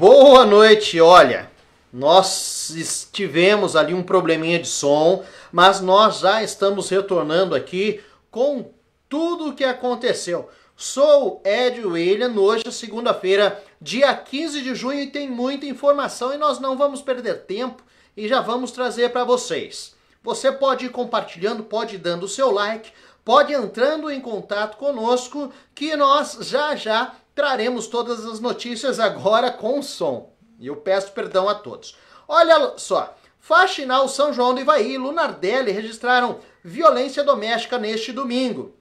Boa noite, olha. Nós tivemos ali um probleminha de som, mas nós já estamos retornando aqui com tudo o que aconteceu. Sou Ed William, hoje é segunda-feira, dia 15 de junho, e tem muita informação e nós não vamos perder tempo e já vamos trazer para vocês. Você pode ir compartilhando, pode ir dando o seu like, pode entrando em contato conosco que nós já já traremos todas as notícias agora com som. E eu peço perdão a todos. Olha só, Faxinal, São João do Ivaí e Lunardelli registraram violência doméstica neste domingo.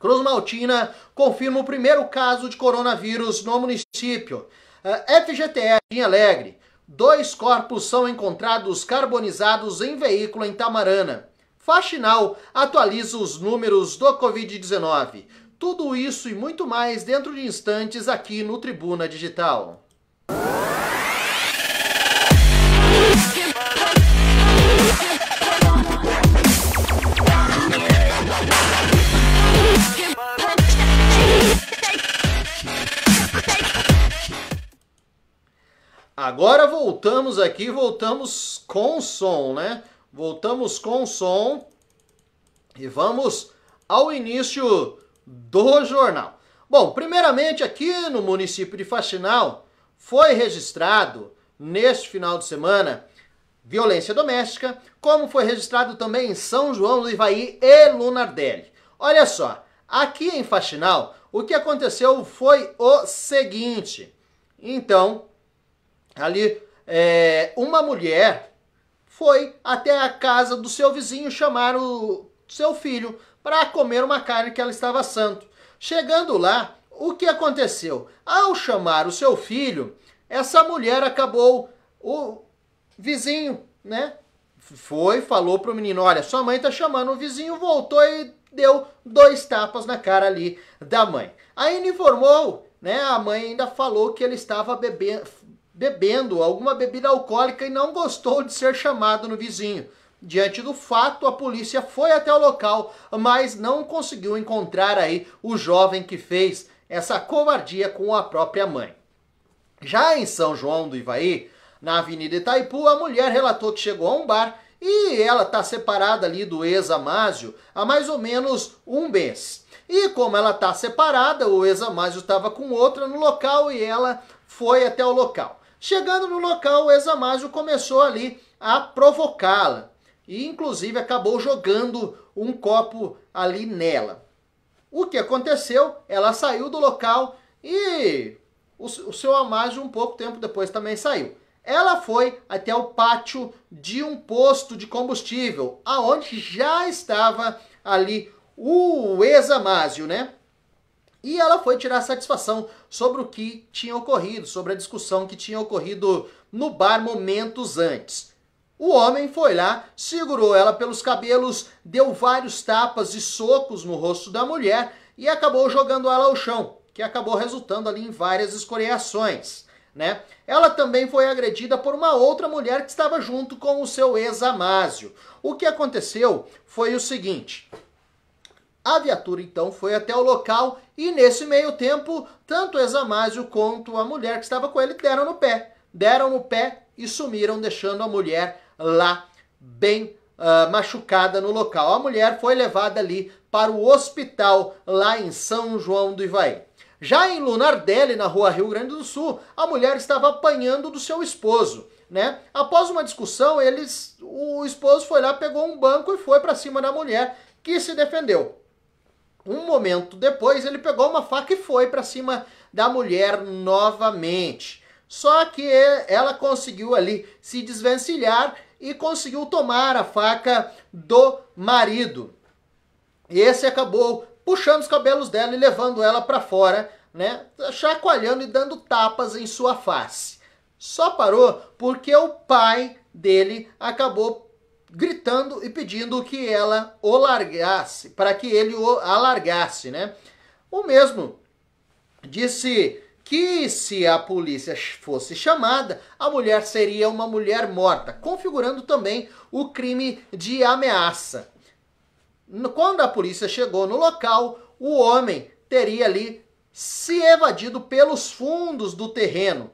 Cruz Maltina confirma o primeiro caso de coronavírus no município. A eh, em Alegre. Dois corpos são encontrados carbonizados em veículo em Tamarana. Faxinal atualiza os números do Covid-19. Tudo isso e muito mais dentro de instantes aqui no Tribuna Digital. Agora voltamos aqui, voltamos com som, né? Voltamos com som e vamos ao início do jornal. Bom, primeiramente aqui no município de Faxinal foi registrado neste final de semana violência doméstica, como foi registrado também em São João do Ivaí e Lunardelli. Olha só, aqui em Faxinal o que aconteceu foi o seguinte. Então, ali é, uma mulher foi até a casa do seu vizinho chamar o seu filho para comer uma carne que ela estava assando. Chegando lá, o que aconteceu? Ao chamar o seu filho, essa mulher acabou o vizinho, né? Foi, falou para o menino, olha, sua mãe tá chamando o vizinho, voltou e deu dois tapas na cara ali da mãe. Aí ele informou, né? A mãe ainda falou que ele estava bebendo, bebendo alguma bebida alcoólica e não gostou de ser chamado no vizinho. Diante do fato, a polícia foi até o local, mas não conseguiu encontrar aí o jovem que fez essa covardia com a própria mãe. Já em São João do Ivaí, na Avenida Itaipu, a mulher relatou que chegou a um bar e ela está separada ali do ex-Amásio há mais ou menos um mês. E como ela está separada, o ex-Amásio estava com outra no local e ela foi até o local. Chegando no local, o ex-Amásio começou ali a provocá-la e inclusive acabou jogando um copo ali nela. O que aconteceu? Ela saiu do local e o, o seu Amásio um pouco tempo depois também saiu. Ela foi até o pátio de um posto de combustível, aonde já estava ali o ex-Amásio, né? E ela foi tirar satisfação sobre o que tinha ocorrido, sobre a discussão que tinha ocorrido no bar momentos antes. O homem foi lá, segurou ela pelos cabelos, deu vários tapas e socos no rosto da mulher e acabou jogando ela ao chão, que acabou resultando ali em várias escoriações. Né? Ela também foi agredida por uma outra mulher que estava junto com o seu ex-amásio. O que aconteceu foi o seguinte: a viatura então foi até o local e nesse meio tempo, tanto o ex-amásio quanto a mulher que estava com ele deram no pé. Deram no pé e sumiram, deixando a mulher lá bem uh, machucada no local. A mulher foi levada ali para o hospital lá em São João do Ivaí. Já em Lunardelli, na rua Rio Grande do Sul, a mulher estava apanhando do seu esposo. Né? Após uma discussão, eles, o esposo foi lá, pegou um banco e foi para cima da mulher, que se defendeu. Um momento depois, ele pegou uma faca e foi para cima da mulher novamente. Só que ela conseguiu ali se desvencilhar e conseguiu tomar a faca do marido. E esse acabou puxando os cabelos dela e levando ela para fora, né? Chacoalhando e dando tapas em sua face. Só parou porque o pai dele acabou gritando e pedindo que ela o largasse, para que ele o alargasse, né? O mesmo disse que se a polícia fosse chamada, a mulher seria uma mulher morta, configurando também o crime de ameaça. Quando a polícia chegou no local, o homem teria ali se evadido pelos fundos do terreno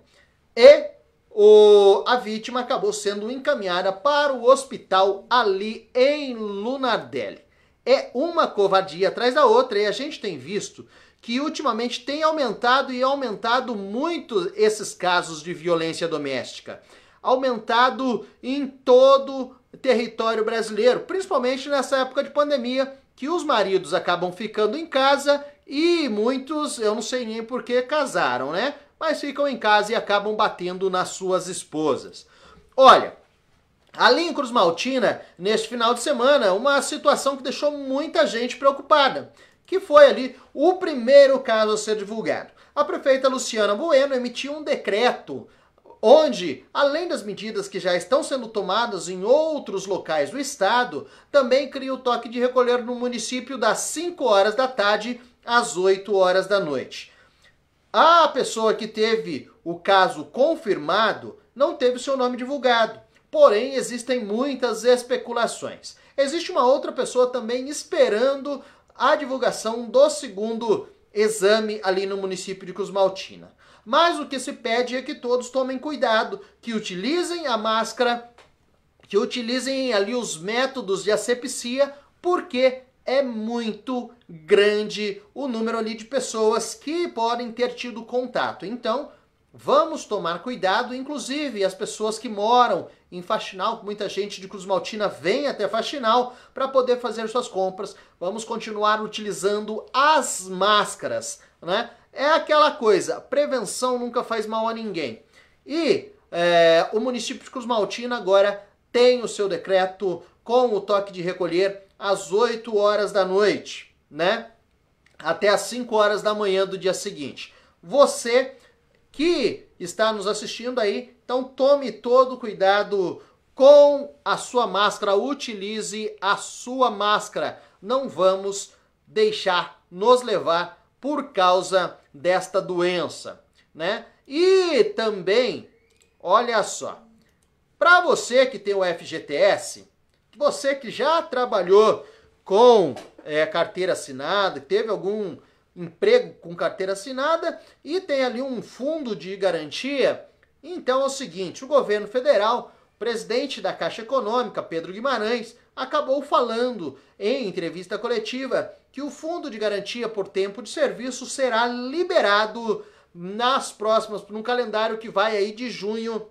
e o, a vítima acabou sendo encaminhada para o hospital ali em Lunardelli. É uma covardia atrás da outra e a gente tem visto que ultimamente tem aumentado e aumentado muito esses casos de violência doméstica. Aumentado em todo o território brasileiro, principalmente nessa época de pandemia, que os maridos acabam ficando em casa e muitos, eu não sei nem por que casaram, né? Mas ficam em casa e acabam batendo nas suas esposas. Olha, ali em Cruz Maltina, neste final de semana, uma situação que deixou muita gente preocupada que foi ali o primeiro caso a ser divulgado. A prefeita Luciana Bueno emitiu um decreto onde, além das medidas que já estão sendo tomadas em outros locais do estado, também cria o toque de recolher no município das 5 horas da tarde às 8 horas da noite. A pessoa que teve o caso confirmado não teve seu nome divulgado, porém existem muitas especulações. Existe uma outra pessoa também esperando a divulgação do segundo exame ali no município de Cusmaltina. Mas o que se pede é que todos tomem cuidado, que utilizem a máscara, que utilizem ali os métodos de asepsia, porque é muito grande o número ali de pessoas que podem ter tido contato. Então, Vamos tomar cuidado, inclusive as pessoas que moram em Faxinal, muita gente de Cruz Maltina vem até Faxinal para poder fazer suas compras. Vamos continuar utilizando as máscaras, né? É aquela coisa, prevenção nunca faz mal a ninguém. E é, o município de Cruz Maltina agora tem o seu decreto com o toque de recolher às 8 horas da noite, né? Até às 5 horas da manhã do dia seguinte. Você que está nos assistindo aí, então tome todo cuidado com a sua máscara, utilize a sua máscara. Não vamos deixar nos levar por causa desta doença, né? E também, olha só, para você que tem o FGTS, você que já trabalhou com é, carteira assinada, teve algum emprego com carteira assinada e tem ali um fundo de garantia. Então é o seguinte, o governo federal, o presidente da Caixa Econômica, Pedro Guimarães, acabou falando em entrevista coletiva que o fundo de garantia por tempo de serviço será liberado nas próximas, num calendário que vai aí de junho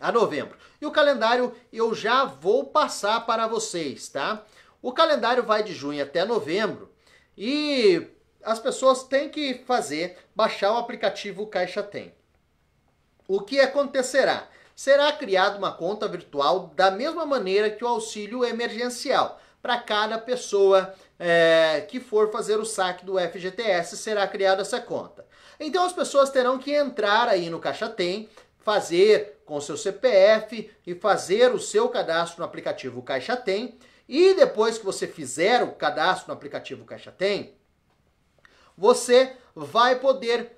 a novembro. E o calendário eu já vou passar para vocês, tá? O calendário vai de junho até novembro. E as pessoas têm que fazer, baixar o aplicativo Caixa Tem. O que acontecerá? Será criada uma conta virtual da mesma maneira que o auxílio emergencial. Para cada pessoa é, que for fazer o saque do FGTS, será criada essa conta. Então as pessoas terão que entrar aí no Caixa Tem, fazer com seu CPF e fazer o seu cadastro no aplicativo Caixa Tem. E depois que você fizer o cadastro no aplicativo Caixa Tem, você vai poder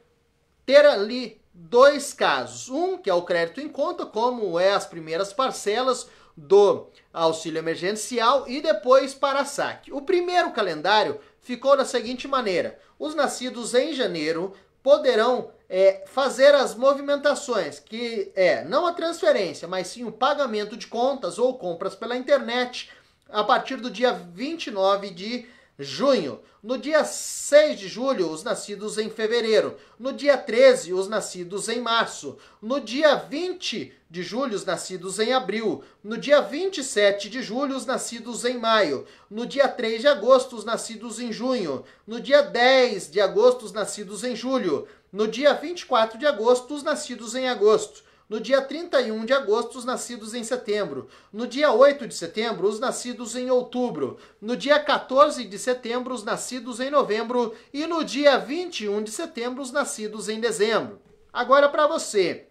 ter ali dois casos. Um, que é o crédito em conta, como é as primeiras parcelas do auxílio emergencial e depois para saque. O primeiro calendário ficou da seguinte maneira: os nascidos em janeiro poderão é, fazer as movimentações, que é não a transferência, mas sim o pagamento de contas ou compras pela internet a partir do dia 29 de junho. No dia 6 de julho, os nascidos em fevereiro. No dia 13, os nascidos em março. No dia 20 de julho, os nascidos em abril. No dia 27 de julho, os nascidos em maio. No dia 3 de agosto, os nascidos em junho. No dia 10 de agosto, os nascidos em julho. No dia 24 de agosto, os nascidos em agosto. No dia 31 de agosto, os nascidos em setembro. No dia 8 de setembro, os nascidos em outubro. No dia 14 de setembro, os nascidos em novembro. E no dia 21 de setembro, os nascidos em dezembro. Agora, para você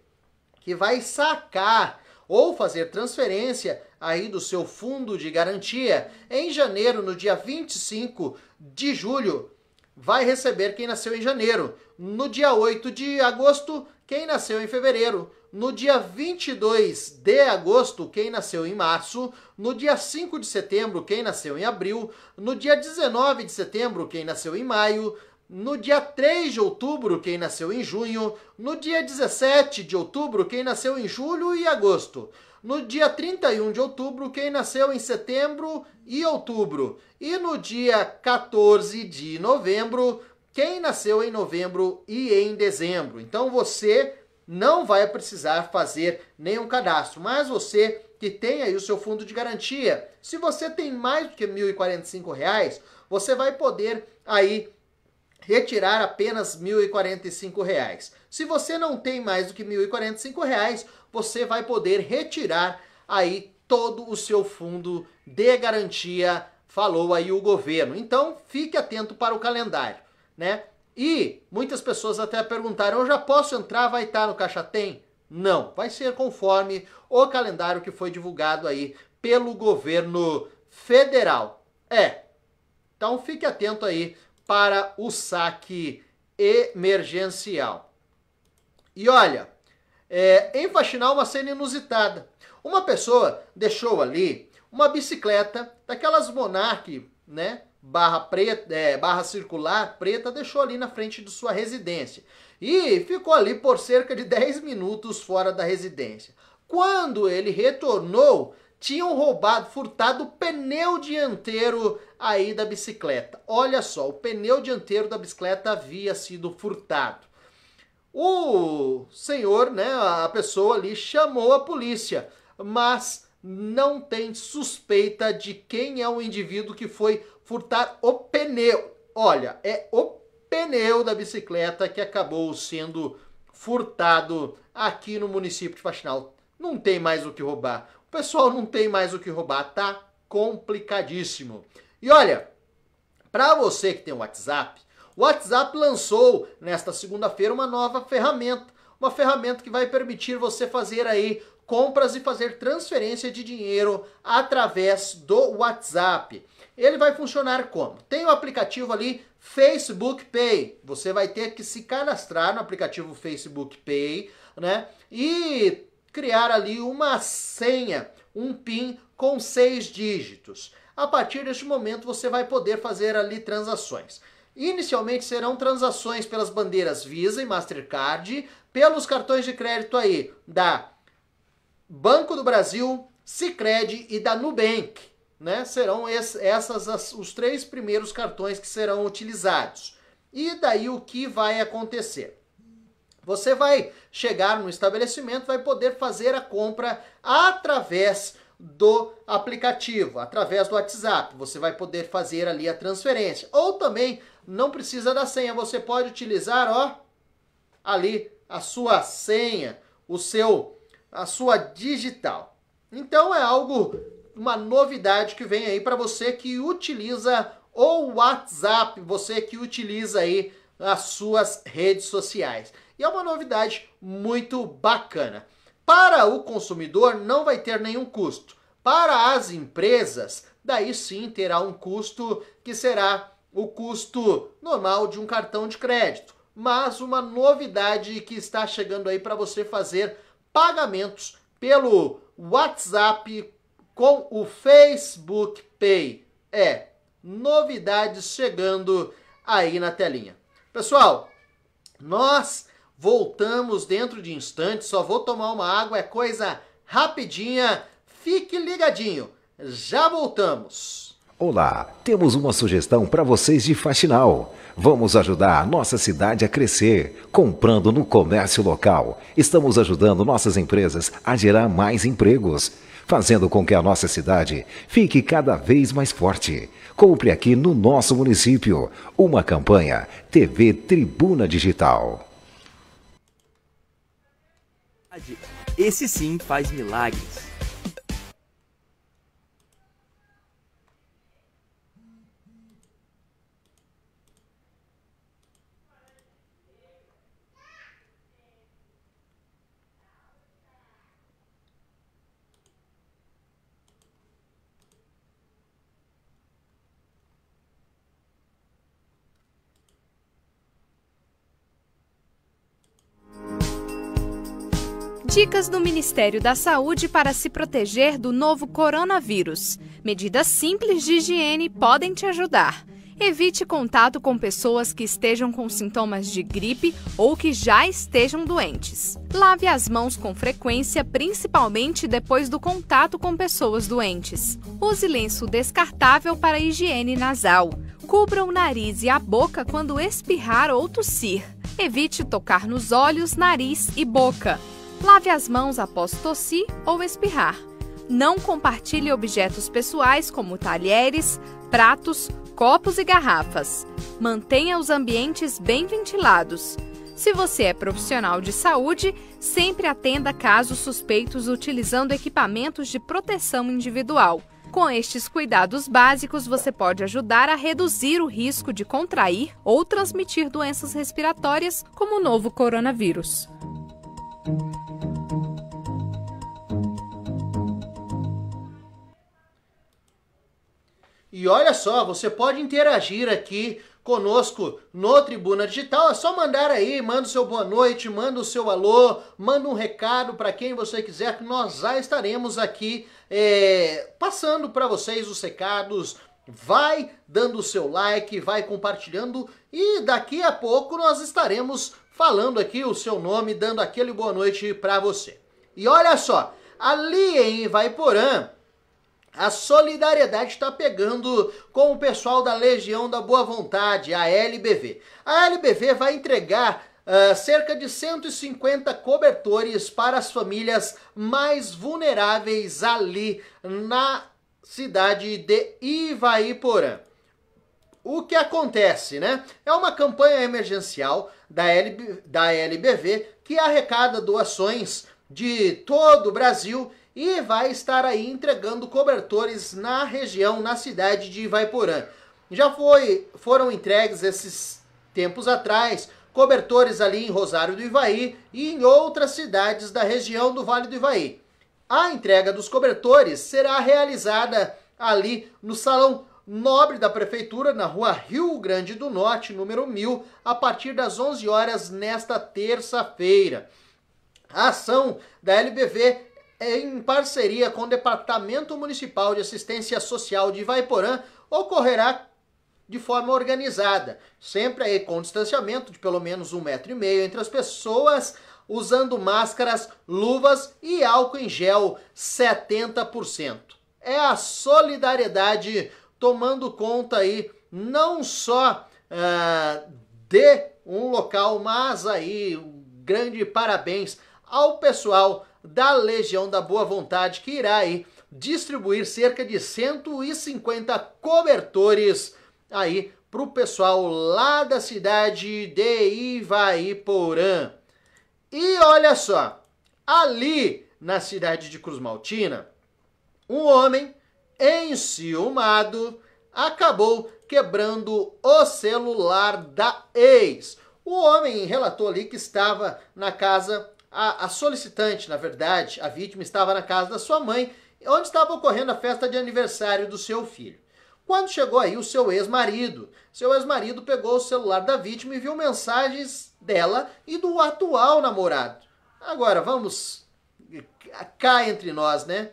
que vai sacar ou fazer transferência aí do seu fundo de garantia em janeiro, no dia 25 de julho, vai receber quem nasceu em janeiro. No dia 8 de agosto, quem nasceu em fevereiro. No dia 22 de agosto, quem nasceu em março. No dia 5 de setembro, quem nasceu em abril. No dia 19 de setembro, quem nasceu em maio. No dia 3 de outubro, quem nasceu em junho. No dia 17 de outubro, quem nasceu em julho e agosto. No dia 31 de outubro, quem nasceu em setembro e outubro. E no dia 14 de novembro, quem nasceu em novembro e em dezembro. Então você não vai precisar fazer nenhum cadastro, mas você que tem aí o seu fundo de garantia, se você tem mais do que R$ 1.045, você vai poder aí retirar apenas R$ 1.045. Se você não tem mais do que R$ 1.045, você vai poder retirar aí todo o seu fundo de garantia, falou aí o governo. Então, fique atento para o calendário, né? E muitas pessoas até perguntaram: eu já posso entrar? Vai estar tá no Caixa Tem? Não, vai ser conforme o calendário que foi divulgado aí pelo governo federal. É. Então fique atento aí para o saque emergencial. E olha, é, em Faxinal uma cena inusitada. Uma pessoa deixou ali uma bicicleta daquelas Monarch, né? barra, preta, é, barra circular preta deixou ali na frente de sua residência e ficou ali por cerca de 10 minutos fora da residência. Quando ele retornou, tinham roubado, furtado o pneu dianteiro aí da bicicleta. Olha só, o pneu dianteiro da bicicleta havia sido furtado. O senhor, né, a pessoa ali chamou a polícia, mas não tem suspeita de quem é o indivíduo que foi furtar o pneu. Olha, é o pneu da bicicleta que acabou sendo furtado aqui no município de Faxinal. Não tem mais o que roubar. O pessoal não tem mais o que roubar, tá complicadíssimo. E olha, para você que tem o WhatsApp, o WhatsApp lançou nesta segunda-feira uma nova ferramenta, uma ferramenta que vai permitir você fazer aí compras e fazer transferência de dinheiro através do WhatsApp. Ele vai funcionar como? Tem o aplicativo ali Facebook Pay. Você vai ter que se cadastrar no aplicativo Facebook Pay, né? E criar ali uma senha, um PIN com seis dígitos. A partir deste momento você vai poder fazer ali transações. Inicialmente serão transações pelas bandeiras Visa e Mastercard, pelos cartões de crédito aí da Banco do Brasil, Sicredi e da Nubank né, serão essas os três primeiros cartões que serão utilizados. E daí o que vai acontecer? Você vai chegar no estabelecimento, vai poder fazer a compra através do aplicativo, através do WhatsApp. Você vai poder fazer ali a transferência. Ou também não precisa da senha, você pode utilizar, ó, ali a sua senha, o seu a sua digital. Então é algo uma novidade que vem aí para você que utiliza o WhatsApp, você que utiliza aí as suas redes sociais. E é uma novidade muito bacana. Para o consumidor não vai ter nenhum custo. Para as empresas, daí sim terá um custo que será o custo normal de um cartão de crédito. Mas uma novidade que está chegando aí para você fazer pagamentos pelo WhatsApp com o Facebook Pay. É, novidades chegando aí na telinha. Pessoal, nós voltamos dentro de instantes, só vou tomar uma água, é coisa rapidinha. Fique ligadinho, já voltamos. Olá, temos uma sugestão para vocês de Faxinal. Vamos ajudar a nossa cidade a crescer, comprando no comércio local. Estamos ajudando nossas empresas a gerar mais empregos fazendo com que a nossa cidade fique cada vez mais forte. Compre aqui no nosso município uma campanha TV Tribuna Digital. Esse sim faz milagres. Dicas do Ministério da Saúde para se proteger do novo coronavírus. Medidas simples de higiene podem te ajudar. Evite contato com pessoas que estejam com sintomas de gripe ou que já estejam doentes. Lave as mãos com frequência, principalmente depois do contato com pessoas doentes. Use lenço descartável para higiene nasal. Cubra o nariz e a boca quando espirrar ou tossir. Evite tocar nos olhos, nariz e boca. Lave as mãos após tossir ou espirrar. Não compartilhe objetos pessoais como talheres, pratos, copos e garrafas. Mantenha os ambientes bem ventilados. Se você é profissional de saúde, sempre atenda casos suspeitos utilizando equipamentos de proteção individual. Com estes cuidados básicos, você pode ajudar a reduzir o risco de contrair ou transmitir doenças respiratórias, como o novo coronavírus. E olha só, você pode interagir aqui conosco no Tribuna Digital. É só mandar aí, manda o seu boa noite, manda o seu alô, manda um recado para quem você quiser, que nós já estaremos aqui é, passando para vocês os recados. Vai dando o seu like, vai compartilhando e daqui a pouco nós estaremos falando aqui o seu nome, dando aquele boa noite para você. E olha só, ali em Vaiporã, a solidariedade está pegando com o pessoal da Legião da Boa Vontade, a LBV. A LBV vai entregar uh, cerca de 150 cobertores para as famílias mais vulneráveis ali na cidade de Ivaiporã. O que acontece, né? É uma campanha emergencial da, LB, da LBV que arrecada doações de todo o Brasil e vai estar aí entregando cobertores na região, na cidade de Ivaiporã. Já foi, foram entregues esses tempos atrás cobertores ali em Rosário do Ivaí e em outras cidades da região do Vale do Ivaí. A entrega dos cobertores será realizada ali no Salão Nobre da Prefeitura, na rua Rio Grande do Norte, número 1000, a partir das 11 horas nesta terça-feira. A ação da LBV em parceria com o Departamento Municipal de Assistência Social de Vaiporã, ocorrerá de forma organizada, sempre aí com distanciamento de pelo menos um metro e meio entre as pessoas, usando máscaras, luvas e álcool em gel 70%. É a solidariedade tomando conta aí não só uh, de um local, mas aí um grande parabéns ao pessoal da Legião da Boa Vontade, que irá aí distribuir cerca de 150 cobertores aí para o pessoal lá da cidade de Ivaiporã. E olha só, ali na cidade de Cruz Maltina, um homem enciumado acabou quebrando o celular da ex. O homem relatou ali que estava na casa a, a solicitante, na verdade, a vítima, estava na casa da sua mãe, onde estava ocorrendo a festa de aniversário do seu filho. Quando chegou aí o seu ex-marido, seu ex-marido pegou o celular da vítima e viu mensagens dela e do atual namorado. Agora, vamos eh, cá entre nós, né?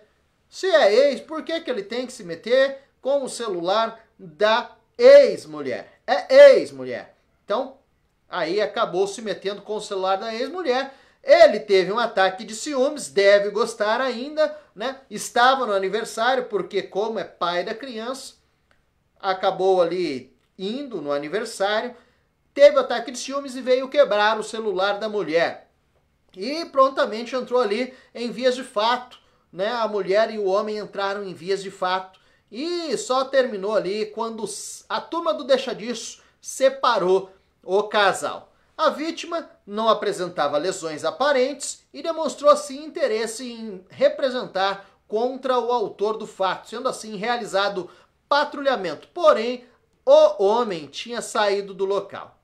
Se é ex, por que, que ele tem que se meter com o celular da ex-mulher? É ex-mulher. Então, aí acabou se metendo com o celular da ex-mulher ele teve um ataque de ciúmes, deve gostar ainda, né? Estava no aniversário, porque como é pai da criança, acabou ali indo no aniversário, teve o ataque de ciúmes e veio quebrar o celular da mulher. E prontamente entrou ali em vias de fato, né? A mulher e o homem entraram em vias de fato e só terminou ali quando a turma do Deixa Disso separou o casal. A vítima não apresentava lesões aparentes e demonstrou assim interesse em representar contra o autor do fato, sendo assim realizado patrulhamento. Porém, o homem tinha saído do local.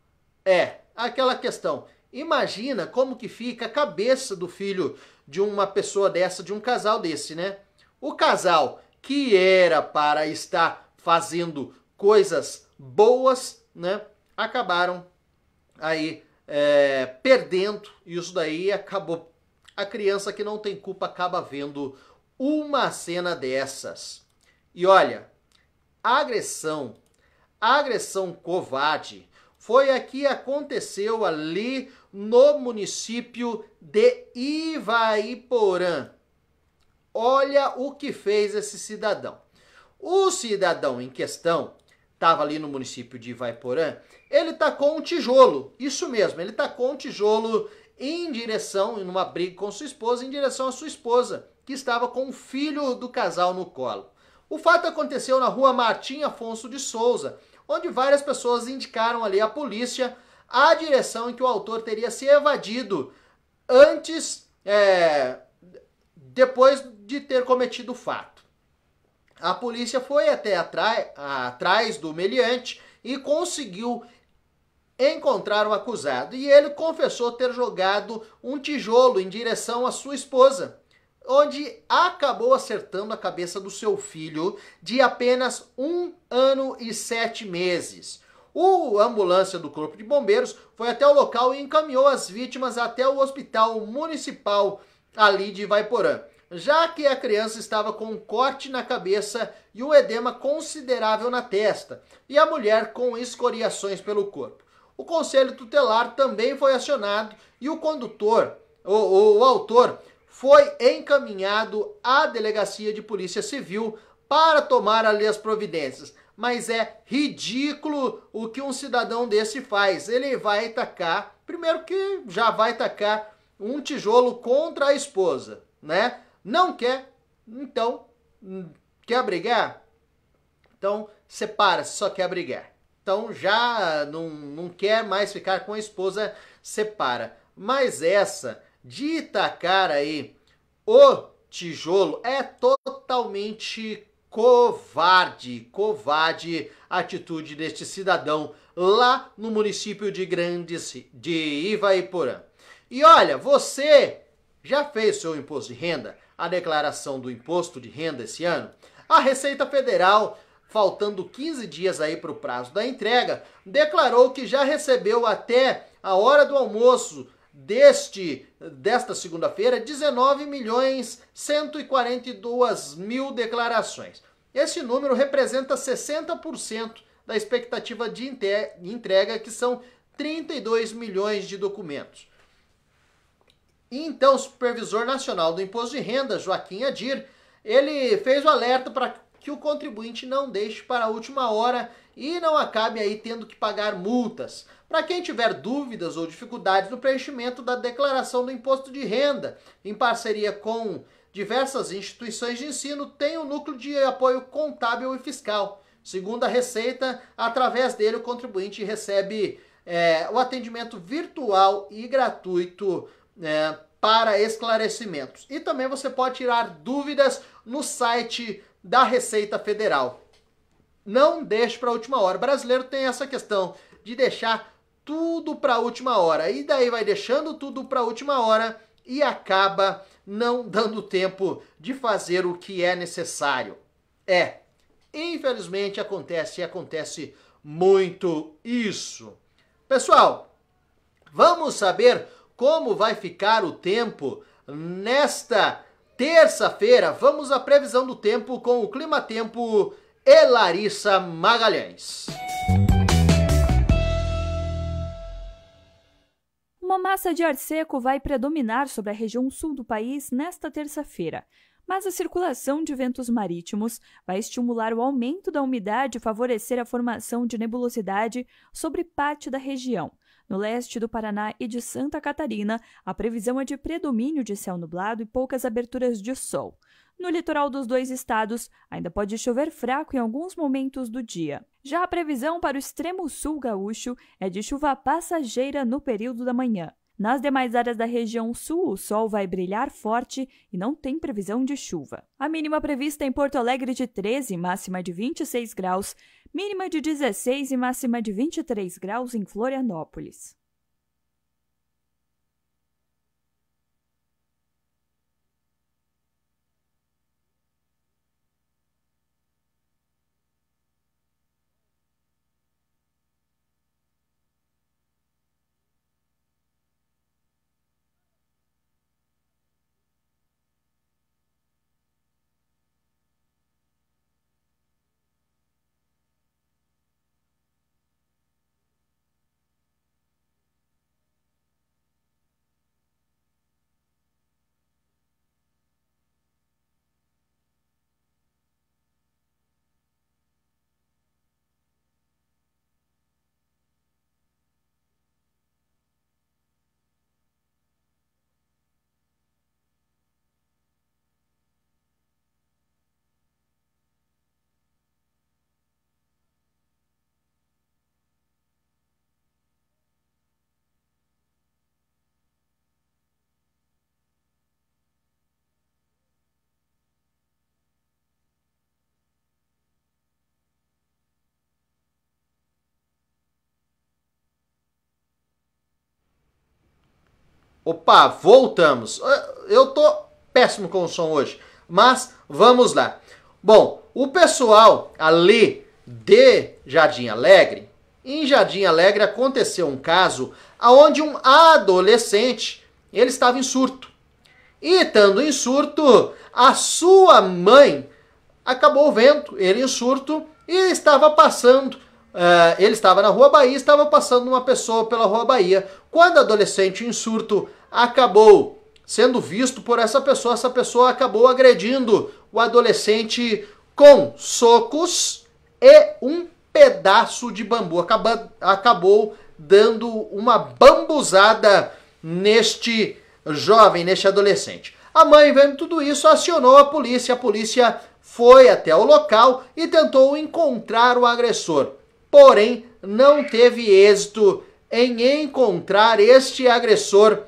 É, aquela questão. Imagina como que fica a cabeça do filho de uma pessoa dessa, de um casal desse, né? O casal que era para estar fazendo coisas boas, né? Acabaram aí é, perdendo. Isso daí acabou. A criança que não tem culpa acaba vendo uma cena dessas. E olha, a agressão, a agressão covarde, foi a que aconteceu ali no município de Ivaiporã. Olha o que fez esse cidadão. O cidadão em questão estava ali no município de Ivaiporã, ele tacou tá um tijolo, isso mesmo, ele tacou tá um tijolo em direção, numa briga com sua esposa, em direção à sua esposa, que estava com o filho do casal no colo. O fato aconteceu na rua Martim Afonso de Souza, onde várias pessoas indicaram ali à polícia a direção em que o autor teria se evadido antes, é, depois de ter cometido o fato. A polícia foi até atrás do meliante e conseguiu encontrar o acusado e ele confessou ter jogado um tijolo em direção à sua esposa, onde acabou acertando a cabeça do seu filho de apenas um ano e sete meses. O ambulância do Corpo de Bombeiros foi até o local e encaminhou as vítimas até o Hospital Municipal ali de Vaiporã já que a criança estava com um corte na cabeça e um edema considerável na testa, e a mulher com escoriações pelo corpo. O conselho tutelar também foi acionado e o condutor, o, o, autor, foi encaminhado à delegacia de polícia civil para tomar ali as providências. Mas é ridículo o que um cidadão desse faz. Ele vai atacar, primeiro que já vai atacar um tijolo contra a esposa, né? Não quer? Então, hum, quer brigar? Então, separa-se, só quer brigar. Então, já não, não quer mais ficar com a esposa, separa. Mas essa de tacar aí o tijolo é totalmente covarde, covarde atitude deste cidadão lá no município de Grandes de Ivaiporã. E olha, você já fez seu imposto de renda? a declaração do imposto de renda esse ano, a Receita Federal, faltando 15 dias aí para o prazo da entrega, declarou que já recebeu até a hora do almoço deste desta segunda-feira 19 milhões 142 mil declarações. Esse número representa 60% da expectativa de entrega, que são 32 milhões de documentos. Então, o Supervisor Nacional do Imposto de Renda, Joaquim Adir, ele fez o alerta para que o contribuinte não deixe para a última hora e não acabe aí tendo que pagar multas. Para quem tiver dúvidas ou dificuldades no preenchimento da declaração do imposto de renda, em parceria com diversas instituições de ensino, tem o um núcleo de apoio contábil e fiscal. Segundo a Receita, através dele o contribuinte recebe é, o atendimento virtual e gratuito é, para esclarecimentos. E também você pode tirar dúvidas no site da Receita Federal. Não deixe para a última hora. O brasileiro tem essa questão de deixar tudo para a última hora. E daí vai deixando tudo para a última hora e acaba não dando tempo de fazer o que é necessário. É, infelizmente acontece e acontece muito isso. Pessoal, vamos saber como vai ficar o tempo nesta terça-feira. Vamos à previsão do tempo com o Clima Tempo e Larissa Magalhães. Uma massa de ar seco vai predominar sobre a região sul do país nesta terça-feira mas a circulação de ventos marítimos vai estimular o aumento da umidade e favorecer a formação de nebulosidade sobre parte da região, no leste do Paraná e de Santa Catarina, a previsão é de predomínio de céu nublado e poucas aberturas de sol. No litoral dos dois estados, ainda pode chover fraco em alguns momentos do dia. Já a previsão para o extremo sul gaúcho é de chuva passageira no período da manhã. Nas demais áreas da região sul, o sol vai brilhar forte e não tem previsão de chuva. A mínima prevista em Porto Alegre de 13, máxima de 26 graus mínima de 16 e máxima de 23 graus em Florianópolis. Opa, voltamos. Eh, eu tô péssimo com o som hoje, mas vamos lá. Bom, o pessoal ali de Jardim Alegre, em Jardim Alegre aconteceu um caso aonde um adolescente, ele estava em surto. E estando em surto, a sua mãe acabou vendo ele em surto e estava passando Uh, ele estava na Rua Bahia, estava passando uma pessoa pela Rua Bahia. Quando o adolescente em surto acabou sendo visto por essa pessoa. Essa pessoa acabou agredindo o adolescente com socos e um pedaço de bambu. Acaba, acabou dando uma bambuzada neste jovem, neste adolescente. A mãe, vendo tudo isso, acionou a polícia. A polícia foi até o local e tentou encontrar o agressor. Porém, não teve êxito em encontrar este agressor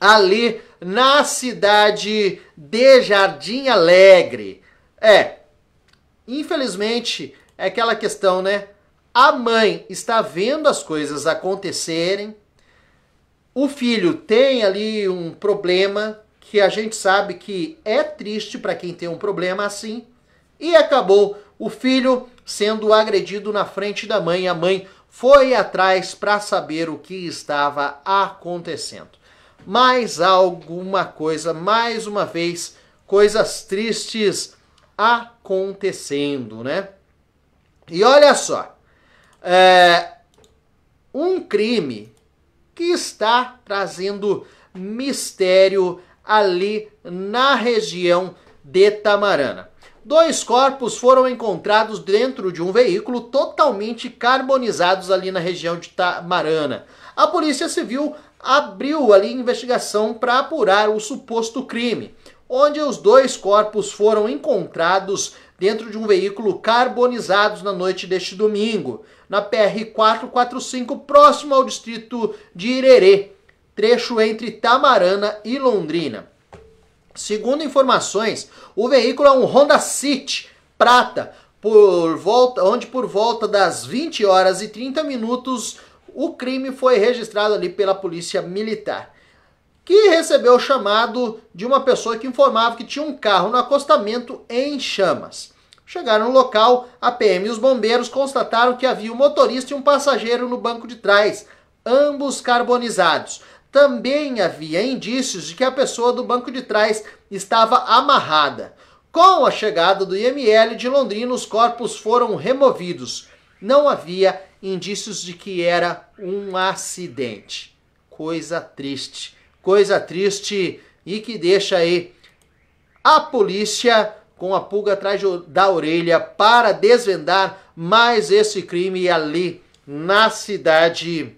ali na cidade de Jardim Alegre. É, infelizmente, é aquela questão, né? A mãe está vendo as coisas acontecerem, o filho tem ali um problema que a gente sabe que é triste para quem tem um problema assim, e acabou o filho sendo agredido na frente da mãe. A mãe foi atrás para saber o que estava acontecendo mais alguma coisa, mais uma vez, coisas tristes acontecendo, né? E olha só, é, um crime que está trazendo mistério ali na região de Tamarana. Dois corpos foram encontrados dentro de um veículo totalmente carbonizados ali na região de Tamarana. A Polícia Civil abriu ali investigação para apurar o suposto crime, onde os dois corpos foram encontrados dentro de um veículo carbonizados na noite deste domingo, na PR 445, próximo ao distrito de Irerê, trecho entre Tamarana e Londrina. Segundo informações, o veículo é um Honda City prata, por volta, onde por volta das 20 horas e 30 minutos o crime foi registrado ali pela polícia militar, que recebeu o chamado de uma pessoa que informava que tinha um carro no acostamento em chamas. Chegaram no local, a PM e os bombeiros constataram que havia um motorista e um passageiro no banco de trás, ambos carbonizados. Também havia indícios de que a pessoa do banco de trás estava amarrada. Com a chegada do IML de Londrina, os corpos foram removidos. Não havia indícios de que era um acidente. Coisa triste, coisa triste e que deixa aí a polícia com a pulga atrás da orelha para desvendar mais esse crime ali na cidade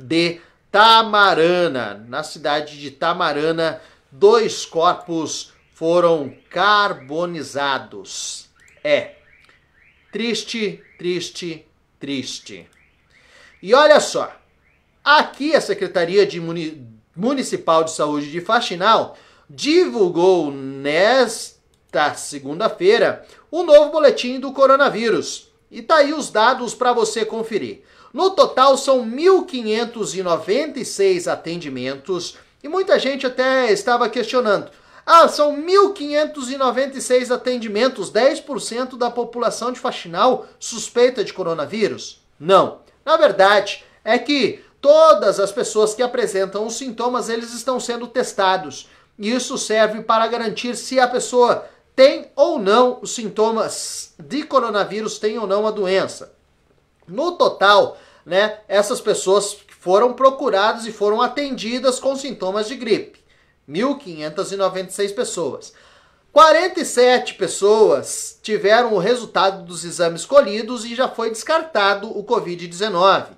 de Tamarana. Na cidade de Tamarana, dois corpos foram carbonizados. É triste, triste triste. E olha só, aqui a Secretaria de Muni Municipal de Saúde de Faxinal divulgou nesta segunda-feira o um novo boletim do coronavírus. E tá aí os dados para você conferir. No total são 1.596 atendimentos e muita gente até estava questionando: ah, são 1.596 atendimentos, 10% da população de faxinal suspeita de coronavírus? Não. Na verdade, é que todas as pessoas que apresentam os sintomas, eles estão sendo testados. E isso serve para garantir se a pessoa tem ou não os sintomas de coronavírus, tem ou não a doença. No total, né, essas pessoas foram procuradas e foram atendidas com sintomas de gripe. 1.596 pessoas. 47 pessoas tiveram o resultado dos exames colhidos e já foi descartado o Covid-19.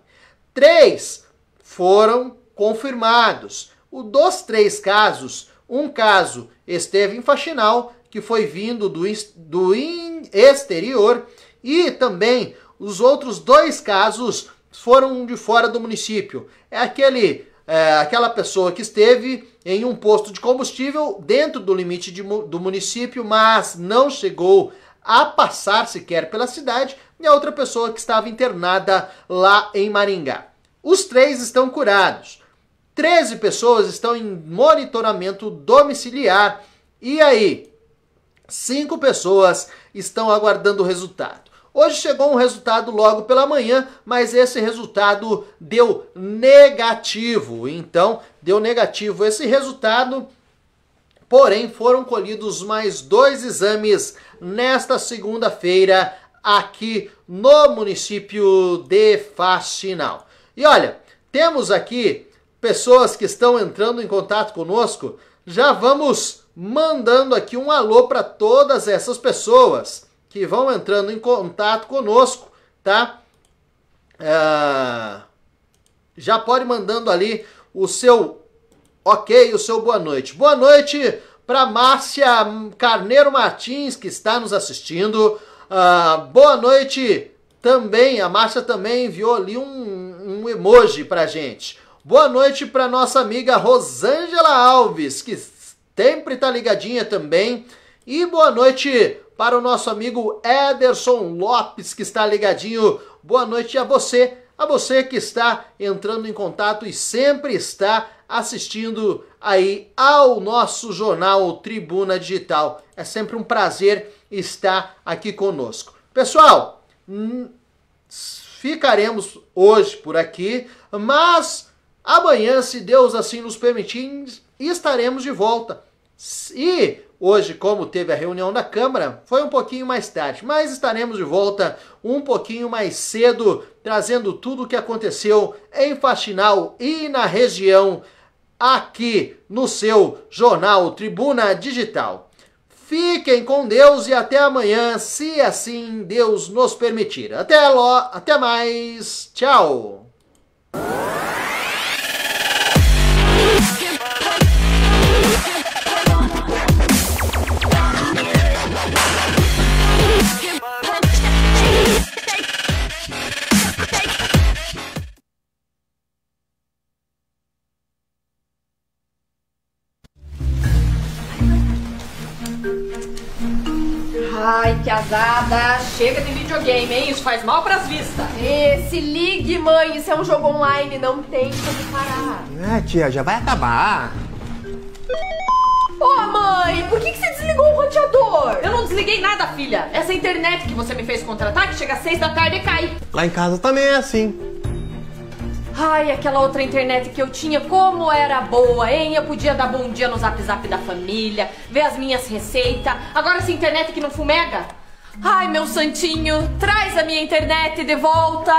Três foram confirmados. O dos três casos, um caso esteve em faxinal, que foi vindo do, do exterior, e também os outros dois casos foram de fora do município. É aquele é, aquela pessoa que esteve em um posto de combustível dentro do limite de, do município, mas não chegou a passar sequer pela cidade, e a outra pessoa que estava internada lá em Maringá. Os três estão curados. 13 pessoas estão em monitoramento domiciliar. E aí? Cinco pessoas estão aguardando o resultado. Hoje chegou um resultado logo pela manhã, mas esse resultado deu negativo. Então, deu negativo esse resultado. Porém, foram colhidos mais dois exames nesta segunda-feira aqui no município de Faxinal. E olha, temos aqui pessoas que estão entrando em contato conosco. Já vamos mandando aqui um alô para todas essas pessoas que vão entrando em contato conosco, tá? É... já pode mandando ali o seu ok, o seu boa noite. Boa noite para Márcia Carneiro Martins, que está nos assistindo. Uh, boa noite também, a Márcia também enviou ali um, um emoji para gente. Boa noite para nossa amiga Rosângela Alves, que sempre está ligadinha também. E boa noite para o nosso amigo Ederson Lopes, que está ligadinho. Boa noite a você, a você que está entrando em contato e sempre está assistindo aí ao nosso jornal Tribuna Digital. É sempre um prazer estar aqui conosco. Pessoal, ficaremos hoje por aqui, mas amanhã, se Deus assim nos permitir, estaremos de volta. E Hoje, como teve a reunião da Câmara, foi um pouquinho mais tarde, mas estaremos de volta um pouquinho mais cedo, trazendo tudo o que aconteceu em Faxinal e na região, aqui no seu jornal Tribuna Digital. Fiquem com Deus e até amanhã, se assim Deus nos permitir. Até, logo, até mais. Tchau. piazada. Chega de videogame, hein? Isso faz mal pras vistas. E, se ligue, mãe. Isso é um jogo online. Não tem como parar. Ah, tia, já vai acabar. Ô, oh, mãe, por que, que você desligou o roteador? Eu não desliguei nada, filha. Essa internet que você me fez contratar, que chega às seis da tarde e cai. Lá em casa também é assim. Ai, aquela outra internet que eu tinha, como era boa, hein? Eu podia dar bom dia no zap zap da família, ver as minhas receitas. Agora essa internet que não fumega. Ai, meu santinho, traz a minha internet de volta.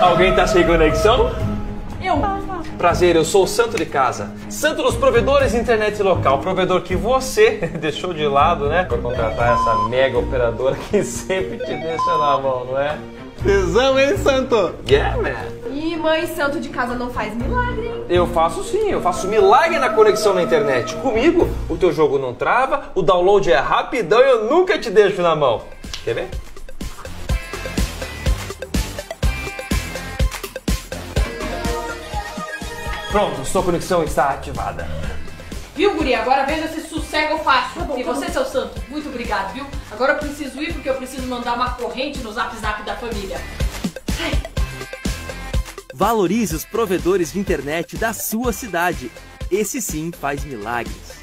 Alguém tá sem conexão? Eu. Prazer, eu sou o santo de casa. Santo dos provedores de internet local. Provedor que você deixou de lado, né? Pra contratar essa mega operadora que sempre te deixa na mão, não é? Tesão, hein, santo? Yeah, man. Ih, mãe, santo de casa não faz milagre, hein? Eu faço sim, eu faço milagre na conexão na internet. Comigo, o teu jogo não trava, o download é rapidão e eu nunca te deixo na mão. Quer ver? Pronto, sua conexão está ativada. Viu, guria? Agora veja se sossega eu faço. Tá bom, e tá você, bom. seu santo, muito obrigado, viu? Agora eu preciso ir porque eu preciso mandar uma corrente no zap zap da família. Ai. Valorize os provedores de internet da sua cidade. Esse sim faz milagres.